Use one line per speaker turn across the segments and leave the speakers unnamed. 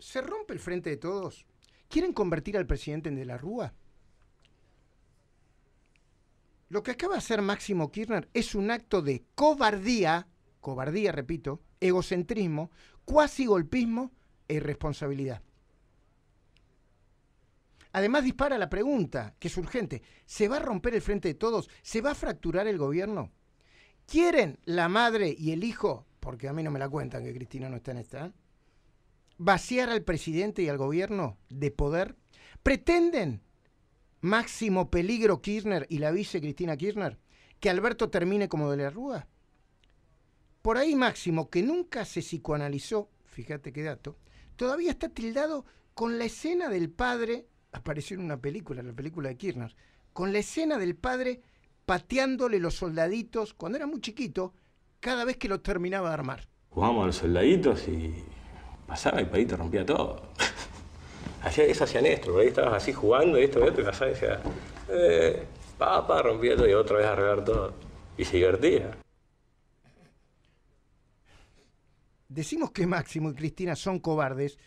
se rompe el frente de todos. ¿Quieren convertir al presidente en de la Rúa? Lo que acaba de hacer Máximo Kirchner es un acto de cobardía, cobardía, repito, egocentrismo, cuasi golpismo e irresponsabilidad. Además dispara la pregunta, que es urgente, ¿se va a romper el frente de todos? ¿Se va a fracturar el gobierno? ¿Quieren la madre y el hijo? Porque a mí no me la cuentan que Cristina no está en esta. ¿eh? vaciar al presidente y al gobierno de poder? ¿Pretenden máximo peligro Kirchner y la vice Cristina Kirchner que Alberto termine como de la Rúa? Por ahí Máximo, que nunca se psicoanalizó, fíjate qué dato, todavía está tildado con la escena del padre, apareció en una película, la película de Kirchner, con la escena del padre pateándole los soldaditos cuando era muy chiquito, cada vez que lo terminaba de armar. Jugamos a los soldaditos y pasaba y por ahí rompía todo. Hacía eso, hacían esto, por ahí estabas así jugando y esto y otro y pasaba y decía, eh, papá, rompía todo y otra vez arreglar todo. Y se divertía. Decimos que Máximo y Cristina son cobardes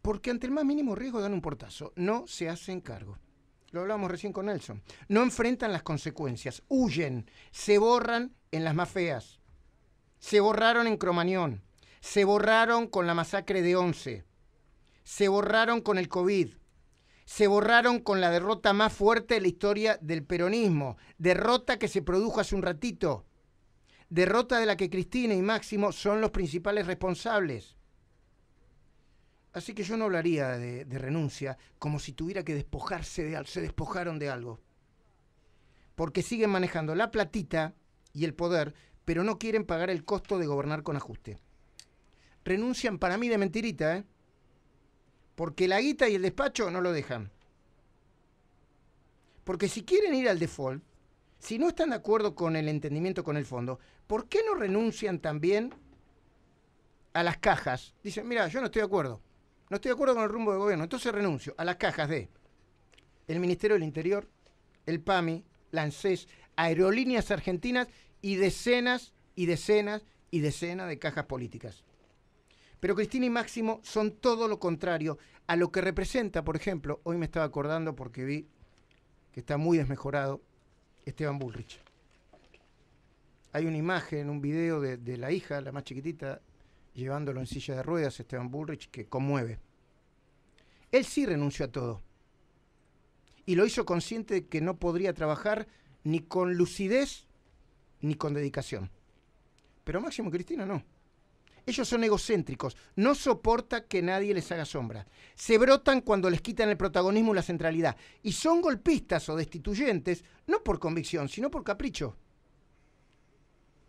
porque ante el más mínimo riesgo dan un portazo, no se hacen cargo. Lo hablábamos recién con Nelson. No enfrentan las consecuencias, huyen, se borran en las más feas. Se borraron en Cromañón, se borraron con la masacre de 11, se borraron con el COVID, se borraron con la derrota más fuerte de la historia del peronismo, derrota que se produjo hace un ratito, derrota de la que Cristina y Máximo son los principales responsables. Así que yo no hablaría de, renuncia como si tuviera que despojarse de algo, se despojaron de algo. Porque siguen manejando la platita y el poder, pero no quieren pagar el costo de gobernar con ajuste renuncian para mí de mentirita, ¿eh? Porque la guita y el despacho no lo dejan. Porque si quieren ir al default, si no están de acuerdo con el entendimiento con el fondo, ¿por qué no renuncian también a las cajas? Dicen, mira, yo no estoy de acuerdo. No estoy de acuerdo con el rumbo del gobierno. Entonces renuncio a las cajas de el Ministerio del Interior, el PAMI, la ANSES, Aerolíneas Argentinas y decenas y decenas y decenas de cajas políticas. Pero Cristina y Máximo son todo lo contrario a lo que representa, por ejemplo, hoy me estaba acordando porque vi que está muy desmejorado Esteban Bullrich. Hay una imagen, un video de, la hija, la más chiquitita, llevándolo en silla de ruedas, Esteban Bullrich, que conmueve. Él sí renunció a todo. Y lo hizo consciente de que no podría trabajar ni con lucidez ni con dedicación. Pero Máximo Cristina no. Ellos son egocéntricos, no soporta que nadie les haga sombra. Se brotan cuando les quitan el protagonismo y la centralidad. Y son golpistas o destituyentes, no por convicción, sino por capricho.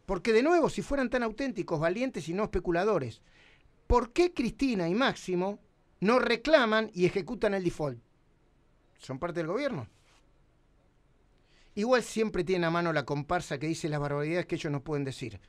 Porque de nuevo, si fueran tan auténticos, valientes y no especuladores, ¿por qué Cristina y Máximo no reclaman y ejecutan el default? Son parte del gobierno. Igual siempre tienen a mano la comparsa que dice las barbaridades que ellos no pueden decir.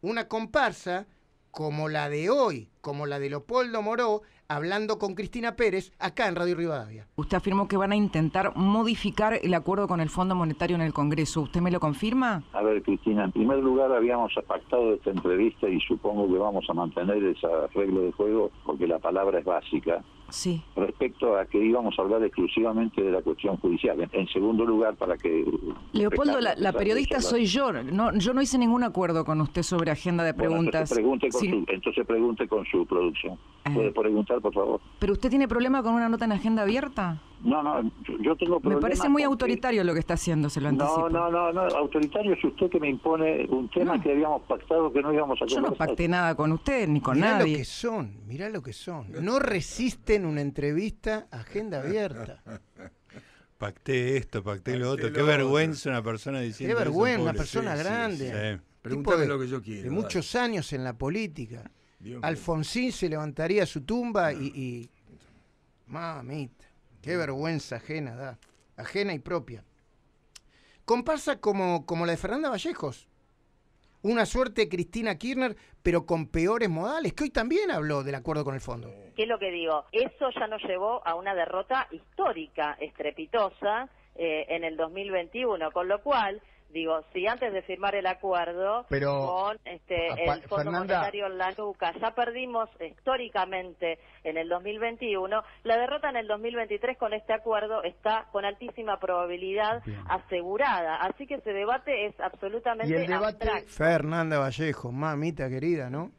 Una comparsa como la de hoy, como la de Leopoldo Moró, hablando con Cristina Pérez acá en Radio Rivadavia. Usted afirmó que van a intentar modificar el acuerdo con el Fondo Monetario en el Congreso. ¿Usted me lo confirma? A ver, Cristina, en primer lugar habíamos pactado esta entrevista y supongo que vamos a mantener ese arreglo de juego porque la palabra es básica sí. respecto a que íbamos a hablar exclusivamente de la cuestión judicial. En, segundo lugar, para que... Leopoldo, la, periodista soy yo. No, yo no hice ningún acuerdo con usted sobre agenda de preguntas. pregunte sí. entonces pregunte con su producción. Eh. ¿Puede preguntar, por favor? ¿Pero usted tiene problema con una nota en agenda abierta? No, no, yo tengo problemas. Me parece muy autoritario lo que está haciendo, se lo anticipo. No, no, no, autoritario es usted que me impone un tema que habíamos pactado que no íbamos a Yo no pacté nada con usted ni con nadie. Mirá lo que son, mirá lo que son. No resisten una entrevista agenda abierta. pacté esto, pacté, lo otro. Qué vergüenza una persona diciendo Qué vergüenza, una persona grande. de, lo que muchos años en la política. Alfonsín se levantaría a su tumba y, y... Mamita. Qué vergüenza ajena da, ajena y propia. Comparsa como, como la de Fernanda Vallejos. Una suerte Cristina Kirchner, pero con peores modales, que hoy también habló del acuerdo con el fondo. ¿Qué es lo que digo? Eso ya nos llevó a una derrota histórica, estrepitosa, eh, en el 2021, con lo cual digo, si antes de firmar el acuerdo con este, ah, el Fondo Monetario la ya perdimos históricamente en el 2021, la derrota en el 2023 con este acuerdo está con altísima probabilidad asegurada, así que ese debate es absolutamente Fernanda Vallejo, mamita querida, ¿no?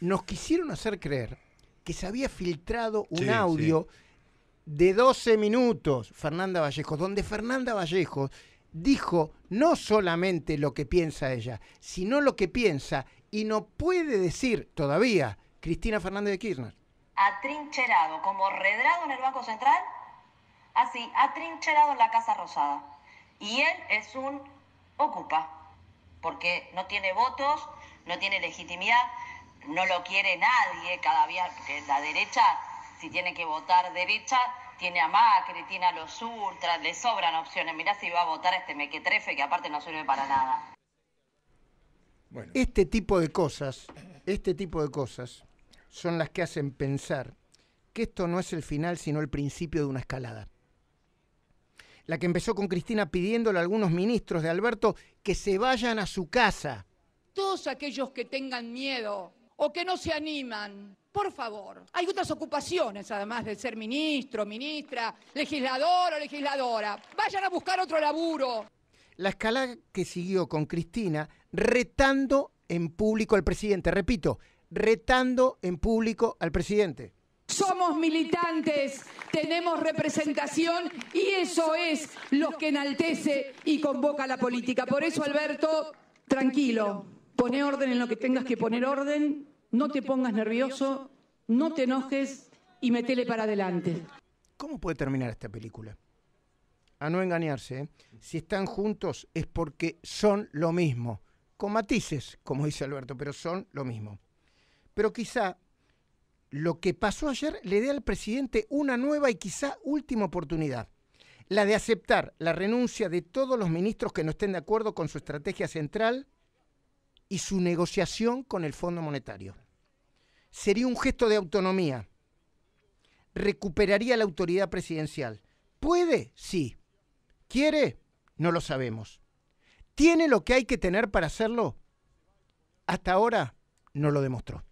Nos quisieron hacer creer que se había filtrado un audio de 12 minutos, Fernanda Vallejo, donde Fernanda Vallejo dijo no solamente lo que piensa ella, sino lo que piensa y no puede decir todavía Cristina Fernández de Kirchner. Atrincherado, como redrado en el Banco Central, así, atrincherado en la Casa Rosada. Y él es un ocupa, porque no tiene votos, no tiene legitimidad, no lo quiere nadie cada día, porque la derecha, si tiene que votar derecha, tiene a Macri, tiene a los ultras, le sobran opciones. Mirá si va a votar este mequetrefe que aparte no sirve para nada. Este tipo de cosas, este tipo de cosas son las que hacen pensar que esto no es el final, sino el principio de una escalada. La que empezó con Cristina pidiéndole a algunos ministros de Alberto que se vayan a su casa. Todos aquellos que tengan miedo o que no se animan. Por favor, hay otras ocupaciones además de ser ministro, ministra, legislador o legisladora. Vayan a buscar otro laburo. La escala que siguió con Cristina retando en público al presidente, repito, retando en público al presidente. Somos militantes, tenemos representación y eso es lo que enaltece y convoca a la política. Por eso, Alberto, tranquilo, pone orden en lo que tengas que poner orden no te pongas nervioso, no te enojes y metele para adelante. ¿Cómo puede terminar esta película? A no engañarse, ¿eh? si están juntos es porque son lo mismo, con matices, como dice Alberto, pero son lo mismo. Pero quizá lo que pasó ayer le dé al presidente una nueva y quizá última oportunidad, la de aceptar la renuncia de todos los ministros que no estén de acuerdo con su estrategia central y su negociación con el Fondo Monetario. Sería un gesto de autonomía. Recuperaría la autoridad presidencial. ¿Puede? Sí. ¿Quiere? No lo sabemos. ¿Tiene lo que hay que tener para hacerlo? Hasta ahora no lo demostró.